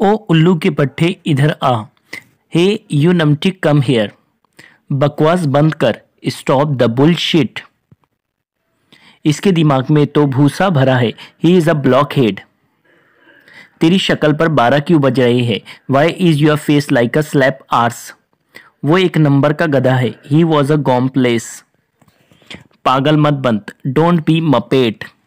ओ उल्लू के पट्टे इधर आ हे यू नमटी कम हेयर बकवास बंद कर स्टॉप द बुल शिट इसके दिमाग में तो भूसा भरा है he is a blockhead तेरी शक्ल पर बारह क्यों बज रही है why is your face like a slap arse वो एक नंबर का गधा है ही वॉज अ गॉम प्लेस पागल मत बंत डोंट बी मपेट